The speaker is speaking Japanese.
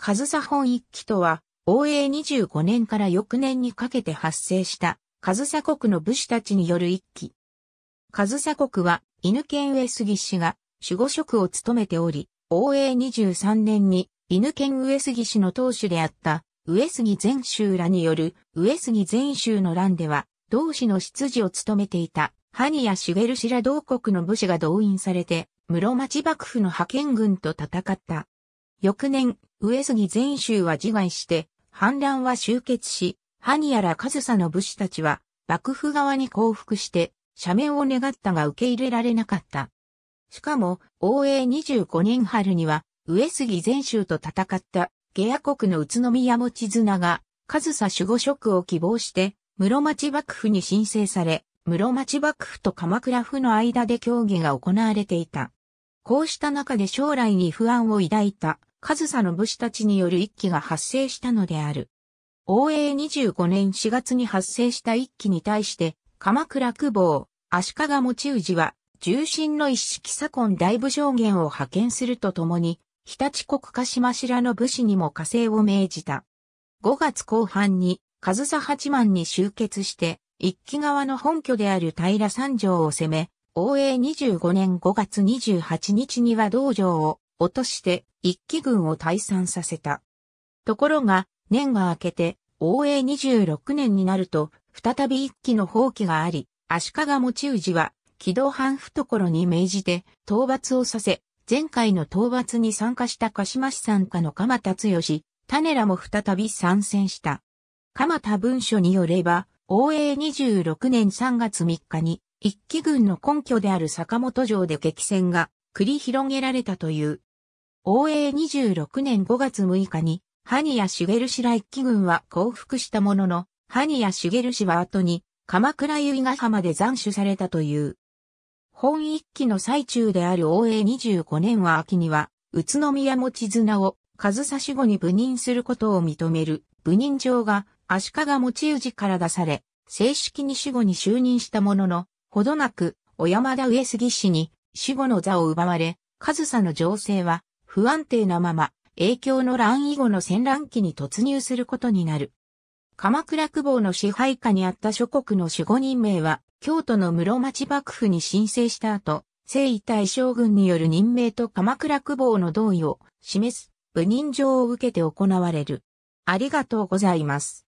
上サ本一揆とは、応永25年から翌年にかけて発生した、上サ国の武士たちによる一揆。上サ国は、犬犬上杉氏が守護職を務めており、応永23年に犬犬上杉氏の当主であった上杉全州らによる上杉全州の乱では、同氏の執事を務めていた、ハニュベルシラ同国の武士が動員されて、室町幕府の派遣軍と戦った。翌年、上杉全州は自害して、反乱は終結し、やら上総の武士たちは、幕府側に降伏して、赦免を願ったが受け入れられなかった。しかも、応永25年春には、上杉全州と戦った、下野国の宇都宮持綱が、上総守護職を希望して、室町幕府に申請され、室町幕府と鎌倉府の間で協議が行われていた。こうした中で将来に不安を抱いた上総の武士たちによる一揆が発生したのである。応永25年4月に発生した一揆に対して、鎌倉久保、足利持氏は、重臣の一式左近大武将元を派遣するとともに、日立国鹿島白の武士にも加勢を命じた。5月後半に、上総八幡に集結して、一揆側の本拠である平三条を攻め、応永25年5月28日には道場を落として一騎軍を退散させた。ところが、年が明けて、応永26年になると、再び一騎の放棄があり、足利持氏は、軌道藩懐に命じて、討伐をさせ、前回の討伐に参加した鹿島市参加の鎌田剛、種らも再び参戦した。鎌田文書によれば、応永26年3月3日に、一騎軍の根拠である坂本城で激戦が繰り広げられたという。応衛26年5月6日に、萩谷茂氏ら一騎軍は降伏したものの、萩谷茂氏は後に、鎌倉由比ヶ浜で斬首されたという。本一期の最中である応永25年は秋には、宇都宮持綱を、上差後に部任することを認める、部任状が、足利持氏から出され、正式に死後に就任したものの、ほどなく、小山田上杉氏に死後の座を奪われ、上総の情勢は不安定なまま、影響の乱以後の戦乱期に突入することになる。鎌倉久保の支配下にあった諸国の守護任命は、京都の室町幕府に申請した後、征夷大将軍による任命と鎌倉久保の同意を示す、部任状を受けて行われる。ありがとうございます。